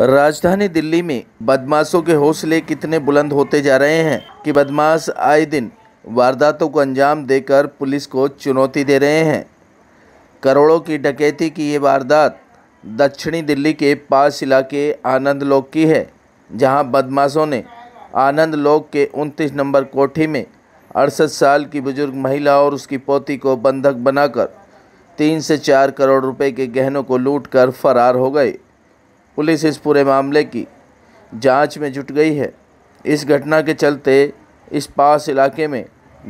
राजधानी दिल्ली में बदमाशों के हौसले कितने बुलंद होते जा रहे हैं कि बदमाश आए दिन वारदातों को अंजाम देकर पुलिस को चुनौती दे रहे हैं करोड़ों की डकैती की ये वारदात दक्षिणी दिल्ली के पास इलाके आनंद लोक की है जहां बदमाशों ने आनंद लोक के 29 नंबर कोठी में अड़सठ साल की बुजुर्ग महिला और उसकी पोती को बंधक बनाकर तीन से चार करोड़ रुपए के गहनों को लूटकर फरार हो गए पुलिस इस पूरे मामले की जांच में जुट गई है इस घटना के चलते इस पास इलाके में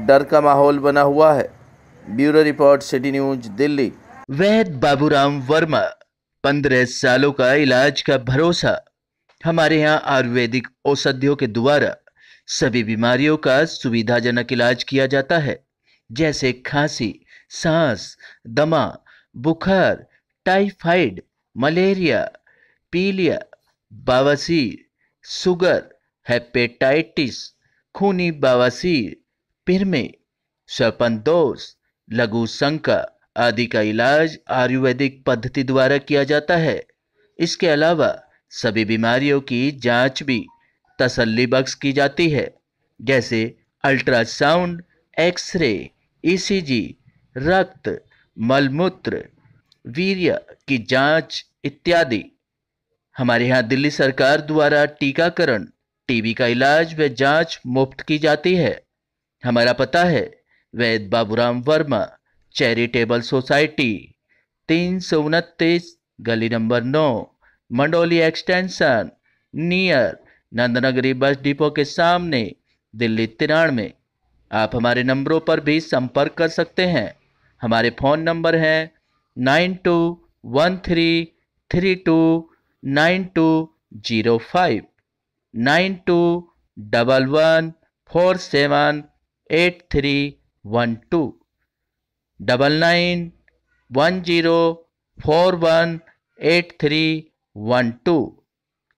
डर का माहौल बना हुआ है bureau report city news Delhi Vaid Baburam Verma पंद्रह सालों का इलाज का भरोसा हमारे यहाँ आयुर्वेदिक औषधियों के द्वारा सभी बीमारियों का सुविधाजनक इलाज किया जाता है जैसे खांसी सांस दमा बुखार टाइफाइड मलेरिया पीलिया बवासीर सुगर हेपेटाइटिस खूनी बवासीर पिरमे दोष लघु शंका आदि का इलाज आयुर्वेदिक पद्धति द्वारा किया जाता है इसके अलावा सभी बीमारियों की जांच भी तसल्ली बख्श की जाती है जैसे अल्ट्रासाउंड एक्सरे ईसीजी रक्त मलमूत्र वीर्य की जांच इत्यादि हमारे यहाँ दिल्ली सरकार द्वारा टीकाकरण टीबी का इलाज व जांच मुफ्त की जाती है हमारा पता है वैद बाबूराम वर्मा चैरिटेबल सोसाइटी तीन सौ उनतीस गली नंबर नौ Mandoli extension near Nandnagri bus depot के सामने दिल्ली तिरानवे आप हमारे नंबरों पर भी संपर्क कर सकते हैं हमारे फ़ोन नंबर हैं nine two one three three two nine two zero five nine two double one four seven eight three one two double nine one zero four one eight three one to